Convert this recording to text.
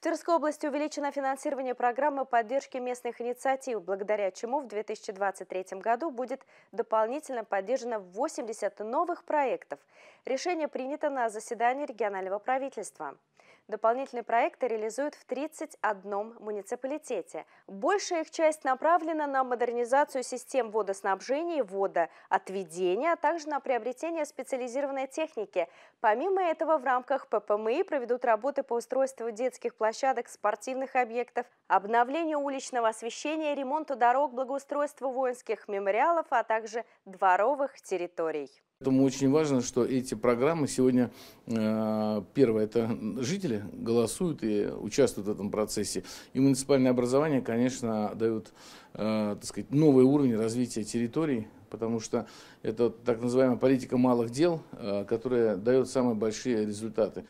В Тверской области увеличено финансирование программы поддержки местных инициатив, благодаря чему в 2023 году будет дополнительно поддержано 80 новых проектов. Решение принято на заседании регионального правительства. Дополнительные проекты реализуют в 31 муниципалитете. Большая их часть направлена на модернизацию систем водоснабжения и водоотведения, а также на приобретение специализированной техники. Помимо этого, в рамках ППМИ проведут работы по устройству детских площадок, спортивных объектов, обновлению уличного освещения, ремонту дорог, благоустройству воинских мемориалов, а также дворовых территорий. Поэтому очень важно, что эти программы сегодня, э, первое, это жители голосуют и участвуют в этом процессе. И муниципальное образование, конечно, дают э, так сказать, новый уровень развития территорий, потому что это так называемая политика малых дел, э, которая дает самые большие результаты.